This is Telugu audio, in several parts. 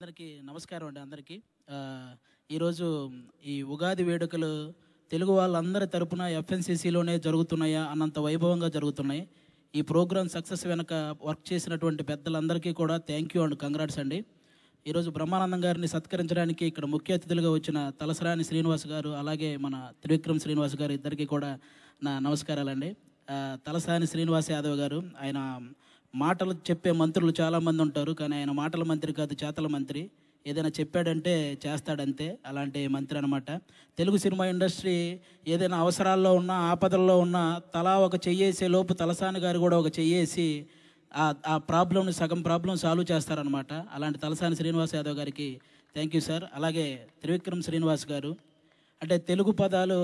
అందరికీ నమస్కారం అండి అందరికీ ఈరోజు ఈ ఉగాది వేడుకలు తెలుగు వాళ్ళందరి తరపున ఎఫ్ఎన్సీసీలోనే జరుగుతున్నాయా అన్నంత వైభవంగా జరుగుతున్నాయి ఈ ప్రోగ్రామ్ సక్సెస్ వెనక వర్క్ చేసినటువంటి పెద్దలందరికీ కూడా థ్యాంక్ యూ అండ్ కంగ్రాట్స్ అండి ఈరోజు బ్రహ్మానందం గారిని సత్కరించడానికి ఇక్కడ ముఖ్య అతిథులుగా వచ్చిన తలసరాని శ్రీనివాస్ గారు అలాగే మన త్రివిక్రమ్ శ్రీనివాస్ గారు ఇద్దరికీ కూడా నా నమస్కారాలండి తలసాని శ్రీనివాస్ యాదవ్ గారు ఆయన మాటలు చెప్పే మంత్రులు చాలామంది ఉంటారు కానీ ఆయన మాటల మంత్రి కాదు చేతల మంత్రి ఏదైనా చెప్పాడంటే చేస్తాడంతే అలాంటి మంత్రి అనమాట తెలుగు సినిమా ఇండస్ట్రీ ఏదైనా అవసరాల్లో ఉన్నా ఆపదల్లో ఉన్నా తలా ఒక చెయ్యేసే లోపు తలసాని గారు కూడా ఒక చెయ్యేసి ఆ ప్రాబ్లంని సగం ప్రాబ్లం సాల్వ్ చేస్తారనమాట అలాంటి తలసాని శ్రీనివాస్ యాదవ్ గారికి థ్యాంక్ యూ సార్ అలాగే త్రివిక్రమ్ శ్రీనివాస్ గారు అంటే తెలుగు పదాలు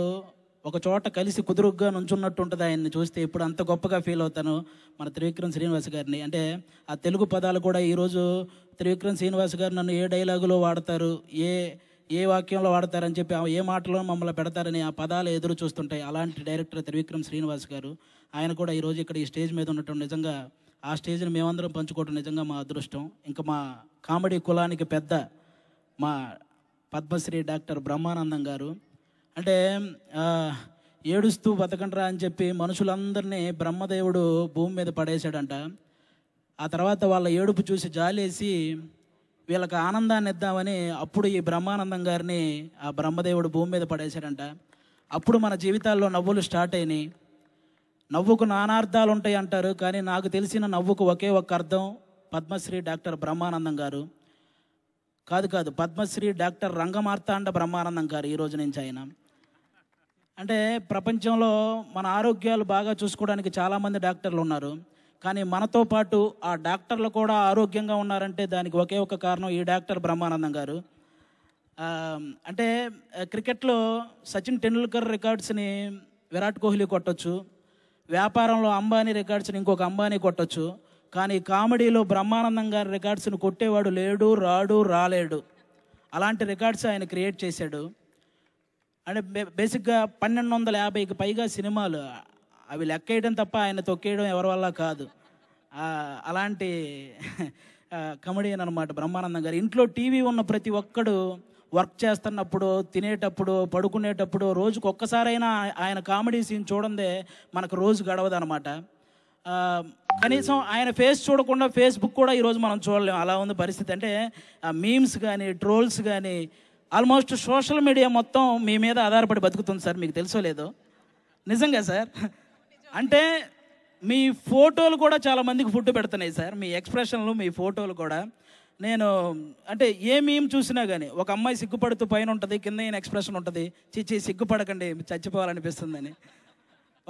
ఒక చోట కలిసి కుదురుగ్గా నుంచున్నట్టు ఉంటుంది ఆయన్ని చూస్తే ఇప్పుడు అంత గొప్పగా ఫీల్ అవుతాను మన త్రివిక్రమ్ శ్రీనివాస్ గారిని అంటే ఆ తెలుగు పదాలు కూడా ఈరోజు త్రివిక్రమ్ శ్రీనివాస్ గారు నన్ను ఏ డైలాగులో వాడతారు ఏ ఏ వాక్యంలో వాడతారని చెప్పి ఏ మాటలో మమ్మల్ని పెడతారని ఆ పదాలు ఎదురు చూస్తుంటాయి అలాంటి డైరెక్టర్ త్రివిక్రమ్ శ్రీనివాస్ గారు ఆయన కూడా ఈరోజు ఇక్కడ ఈ స్టేజ్ మీద ఉండటం నిజంగా ఆ స్టేజ్ని మేమందరం పంచుకోవటం నిజంగా మా అదృష్టం ఇంకా మా కామెడీ కులానికి పెద్ద మా పద్మశ్రీ డాక్టర్ బ్రహ్మానందం గారు అంటే ఏడుస్తూ బతకండ్రా అని చెప్పి మనుషులందరినీ బ్రహ్మదేవుడు భూమి మీద పడేశాడంట ఆ తర్వాత వాళ్ళ ఏడుపు చూసి జాలేసి వీళ్ళకి ఆనందాన్ని ఇద్దామని అప్పుడు ఈ బ్రహ్మానందం గారిని ఆ బ్రహ్మదేవుడు భూమి మీద పడేశాడంట అప్పుడు మన జీవితాల్లో నవ్వులు స్టార్ట్ అయినాయి నవ్వుకు నానార్థాలు ఉంటాయి అంటారు కానీ నాకు తెలిసిన నవ్వుకు ఒకే ఒక్క అర్థం పద్మశ్రీ డాక్టర్ బ్రహ్మానందం గారు కాదు కాదు పద్మశ్రీ డాక్టర్ రంగమార్తాండ బ్రహ్మానందం గారు ఈ రోజు నుంచి అయినా అంటే ప్రపంచంలో మన ఆరోగ్యాలు బాగా చూసుకోవడానికి చాలామంది డాక్టర్లు ఉన్నారు కానీ మనతో పాటు ఆ డాక్టర్లు కూడా ఆరోగ్యంగా ఉన్నారంటే దానికి ఒకే ఒక కారణం ఈ డాక్టర్ బ్రహ్మానందం గారు అంటే క్రికెట్లో సచిన్ టెండూల్కర్ రికార్డ్స్ని విరాట్ కోహ్లీ కొట్టచ్చు వ్యాపారంలో అంబానీ రికార్డ్స్ని ఇంకొక అంబానీ కొట్టచ్చు కానీ కామెడీలో బ్రహ్మానందం గారి రికార్డ్స్ని కొట్టేవాడు లేడు రాడు రాలేడు అలాంటి రికార్డ్స్ ఆయన క్రియేట్ చేశాడు అంటే బేసిక్గా పన్నెండు వందల యాభైకి పైగా సినిమాలు అవి లెక్కేయడం తప్ప ఆయన తొక్కేయడం ఎవరి వల్ల కాదు అలాంటి కమెడియన్ అనమాట బ్రహ్మానందం గారు ఇంట్లో టీవీ ఉన్న ప్రతి ఒక్కడు వర్క్ చేస్తున్నప్పుడు తినేటప్పుడు పడుకునేటప్పుడు రోజుకు ఒక్కసారైనా ఆయన కామెడీ సీన్ చూడందే మనకు రోజు గడవదనమాట కనీసం ఆయన ఫేస్ చూడకుండా ఫేస్బుక్ కూడా ఈరోజు మనం చూడలేము అలా ఉంది పరిస్థితి అంటే మీమ్స్ కానీ ట్రోల్స్ కానీ ఆల్మోస్ట్ సోషల్ మీడియా మొత్తం మీ మీద ఆధారపడి బతుకుతుంది సార్ మీకు తెలుసో లేదో నిజంగా సార్ అంటే మీ ఫోటోలు కూడా చాలా మందికి ఫుడ్ పెడుతున్నాయి సార్ మీ ఎక్స్ప్రెషన్లు మీ ఫోటోలు కూడా నేను అంటే ఏమేం చూసినా కానీ ఒక అమ్మాయి సిగ్గుపడుతూ పైన ఉంటుంది కింద ఏం ఎక్స్ప్రెషన్ ఉంటుంది చిచ్చి సిగ్గుపడకండి చచ్చిపోవాలనిపిస్తుందని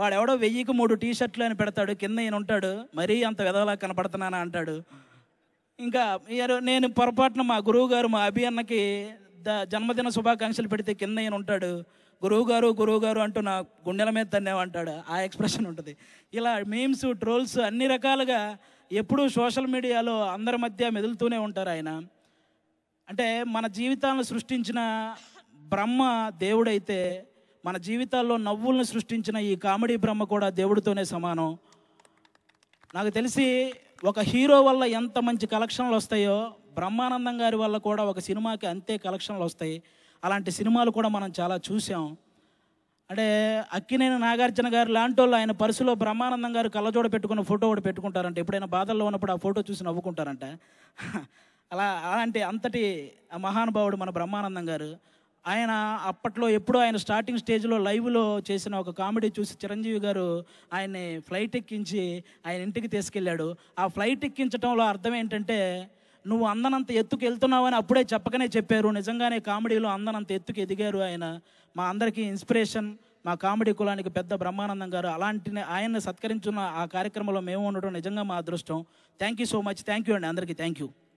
వాడు ఎవడో వెయ్యికి మూడు టీ షర్ట్లు అని పెడతాడు కింద ఈయన ఉంటాడు మరీ అంత విధవలా కనపడుతున్నానా అంటాడు ఇంకా నేను పొరపాటున మా గురువు గారు మా అభియన్నకి జన్మదిన శుభాకాంక్షలు పెడితే కింద ఈయన ఉంటాడు గురువు గారు గురువు గారు అంటూ నా గుండెల మీద తన్నేమంటాడు ఆ ఎక్స్ప్రెషన్ ఉంటుంది ఇలా మీమ్స్ ట్రోల్స్ అన్ని రకాలుగా ఎప్పుడూ సోషల్ మీడియాలో అందరి మధ్య మెదులుతూనే ఉంటారు ఆయన అంటే మన జీవితాలను సృష్టించిన బ్రహ్మ దేవుడైతే మన జీవితాల్లో నవ్వులను సృష్టించిన ఈ కామెడీ బ్రహ్మ కూడా దేవుడితోనే సమానం నాకు తెలిసి ఒక హీరో వల్ల ఎంత మంచి కలెక్షన్లు వస్తాయో బ్రహ్మానందం గారి వల్ల కూడా ఒక సినిమాకి అంతే కలెక్షన్లు వస్తాయి అలాంటి సినిమాలు కూడా మనం చాలా చూసాం అంటే అక్కినేని నాగార్జున గారు లాంటి వాళ్ళు ఆయన పర్సులో బ్రహ్మానందం గారు కళ్ళజోడ పెట్టుకున్న ఫోటో కూడా పెట్టుకుంటారంటే ఎప్పుడైనా బాధల్లో ఉన్నప్పుడు ఆ ఫోటో చూసి నవ్వుకుంటారంట అలా అలాంటి అంతటి మహానుభావుడు మన బ్రహ్మానందం గారు ఆయన అప్పట్లో ఎప్పుడో ఆయన స్టార్టింగ్ స్టేజ్లో లైవ్లో చేసిన ఒక కామెడీ చూసి చిరంజీవి గారు ఆయన్ని ఫ్లైట్ ఎక్కించి ఆయన ఇంటికి తీసుకెళ్ళాడు ఆ ఫ్లైట్ ఎక్కించడంలో అర్థం ఏంటంటే నువ్వు అందనంత ఎత్తుకు వెళ్తున్నావని అప్పుడే చెప్పకనే చెప్పారు నిజంగానే కామెడీలో అందనంత ఎత్తుకు ఎదిగారు ఆయన మా అందరికీ ఇన్స్పిరేషన్ మా కామెడీ కులానికి పెద్ద బ్రహ్మానందం గారు అలాంటి ఆయన్ని సత్కరించున్న ఆ కార్యక్రమంలో మేము ఉండడం నిజంగా మా అదృష్టం thank you so much thank you అండి అందరికీ థ్యాంక్ యూ